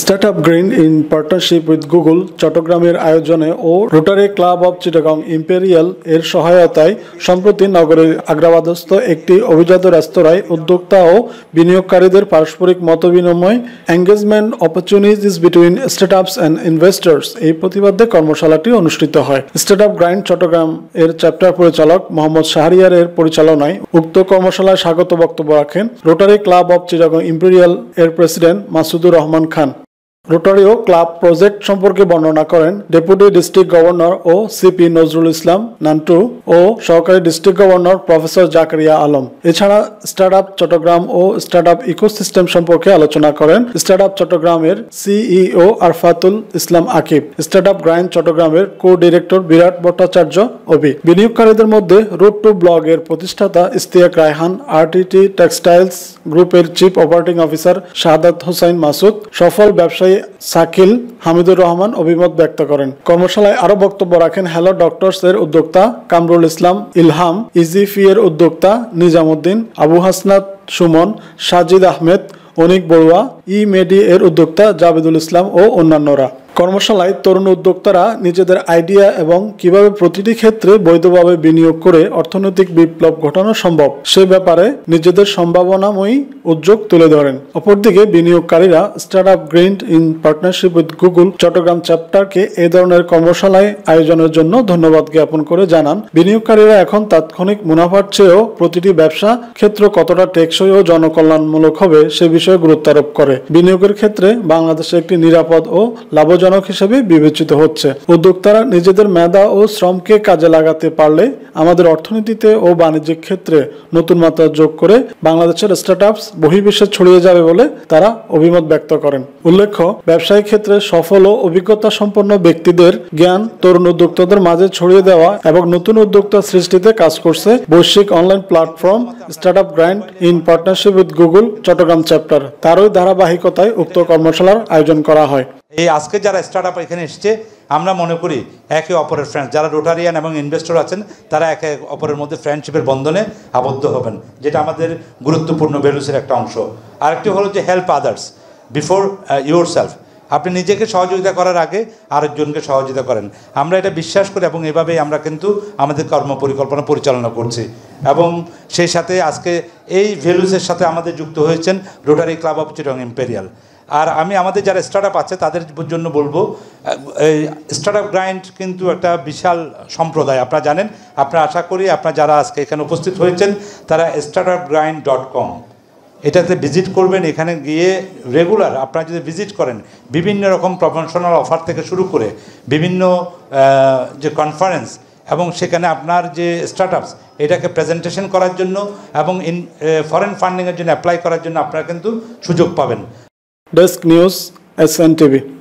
startup Grind in partnership with Google চট্টগ্রামের আয়োজনে ও Rotary Club of Chittagong Imperial এর সহায়তায় সম্প্রতি নগরের আগ্রাবাদস্থ একটি অভিজাত রেস্তোরাঁয় উদ্যোক্তা ও বিনিয়োগকারীদের পারস্পরিক মতবিনিময় engagement opportunities between startups and investors এই প্রতিবাদে কর্মশালাটি অনুষ্ঠিত হয় স্টার্টআপ গ্রাইন্ড চট্টগ্রাম এর চ্যাপ্টার পরিচালক মোহাম্মদ শাহরিয়ারের পরিচালনায় উক্ত কর্মশালায় স্বাগত বক্তব্য রাখেন Rotary Club of Chittagong Imperial এর প্রেসিডেন্ট মাসুদুর রহমান খান রোটারিও ক্লাব প্রজেক্ট সম্পর্কে বর্ণনা করেন ডেপুটি ডিস্ট্রিক্ট গভর্নর ও সিপি নজরুল ইসলাম নান্টু ও সহকারী district governor professor Zakaria Alam এছাড়া স্টার্ট আপ চট্টগ্রাম ও স্টার্ট আপ ইকোসিস্টেম সম্পর্কে আলোচনা করেন স্টার্ট আপ চট্টগ্রামের CEO Arfatul Islam Akib Startup Grind চট্টগ্রামের কো ডিরেক্টর বিরাট ভট্টাচার্য অবি বিনিয়োগকারীদের মধ্যে রোড টু ব্লগের প্রতিষ্ঠাতা ইস্তিয়াক রায়হান আরটিটি টেক্সটাইলস গ্রুপের chief operating officer Shahadat Hossain Masud সফল ব্যবসায়ী শাকিল হামিদুর রহমান অভিমত ব্যক্ত করেন কর্মশালায় আরও বক্তব্য রাখেন হ্যালো ডক্টরস এর উদ্যোক্তা কামরুল ইসলাম ইলহাম ইজিফি এর উদ্যোক্তা নিজামুদ্দিন আবু হাসনাত সুমন সাজিদ আহমেদ অনিক বড়ুয়া ই মেডি এর উদ্যোক্তা জাবেদুল ইসলাম ও অন্যান্যরা কর্মশালায় তরুণ উদ্যোক্তারা নিজেদের আইডিয়া এবং কিভাবে প্রতিটি ক্ষেত্রে বৈধভাবে বিনিয়োগ করে অর্থনৈতিক বিপ্লব ঘটানো সম্ভব সে ব্যাপারে নিজেদের সম্ভাবনাময়ী উদ্যোগ তুলে ধরেন অপরদিকে বিনিয়োগকারীরা Startup Grind in partnership with Google Chattogram চ্যাপ্টারকে এ ধরনের কর্মশালায় আয়োজনের জন্য ধন্যবাদ জ্ঞাপন করে জানান বিনিয়োগকারীরা এখন তাৎক্ষণিক মুনাফার চেয়েও প্রতিটি ব্যবসা ক্ষেত্র কতটা টেকসই ও জনকল্যাণমূলক হবে সে বিষয়ে গুরুত্ব আরোপ করে বিনিয়োগের ক্ষেত্রে বাংলাদেশে একটি নিরাপদ ও লাভজনক লাভজনক হিসেবে বিবেচিত হচ্ছে উদ্যোক্তারা নিজেদের মেধা ও শ্রমকে কাজে লাগাতে পারলে আমাদের অর্থনীতিতে ও বাণিজ্যিক ক্ষেত্রে নতুন মাত্রা যোগ করে বাংলাদেশের স্টার্ট আপস বহির্বিশ্বে ছড়িয়ে যাবে বলে তারা অভিমত ব্যক্ত করেন উল্লেখ্য ব্যবসায়িক ক্ষেত্রে সফল ও অভিজ্ঞতা সম্পন্ন ব্যক্তিদের জ্ঞান তরুণ উদ্যোক্তাদের মাঝে ছড়িয়ে দেওয়া এবং নতুন উদ্যোক্তা সৃষ্টিতে কাজ করছে বৈশ্বিক online platform Startup Grind in partnership with Google Chattogram chapter তারই ধারাবাহিকতায় উক্ত কর্মশালার আয়োজন করা হয় এই আজকে যারা যারা স্টার্ট আপ এখানে এসছে আমরা মনে করি একে অপরের ফ্রেন্ড যারা রোটারিয়ান এবং ইনভেস্টর আছেন তারা একে অপরের মধ্যে ফ্রেন্ডশিপের বন্ধনে আবদ্ধ হবেন যেটা আমাদের গুরুত্বপূর্ণ ভ্যালুসের একটা অংশ আরেকটি হলো যে help others before yourself আপনি নিজেকে সহযোগিতা করার আগে আরেকজনকে সহযোগিতা করেন আমরা এটা বিশ্বাস করি এবং এভাবেই আমরা কিন্তু আমাদের কর্ম পরিকল্পনা পরিচালনা করছি এবং সেই সাথে আজকে এই ভ্যালুসের সাথে আমাদের যুক্ত হয়েছেন Rotary Club of Chittagong Imperial আর আমি আমাদের যারা স্টার্ট আছে তাদের জন্য বলবো এই স্টার্ট আপ গ্রাইন্ড কিন্তু একটা বিশাল সম্প্রদায় আপনারা জানেন আপনারা আশা করি আপনারা যারা আজকে এখানে উপস্থিত হয়েছেন তারা Startup Grind dot com এটাতে ভিজিট করবেন এখানে গিয়ে রেগুলার আপনারা যদি ভিজিট করেন বিভিন্ন রকম প্রফেশনাল অফার থেকে শুরু করে বিভিন্ন যে কনফারেন্স এবং সেখানে আপনার যে স্টার্ট এটাকে প্রেজেন্টেশন করার জন্য এবং ইন ফরেন ফান্ডিংয়ের জন্য অ্যাপ্লাই করার জন্য আপনারা কিন্তু সুযোগ পাবেন ডেস্ক নিউজ এস টিভি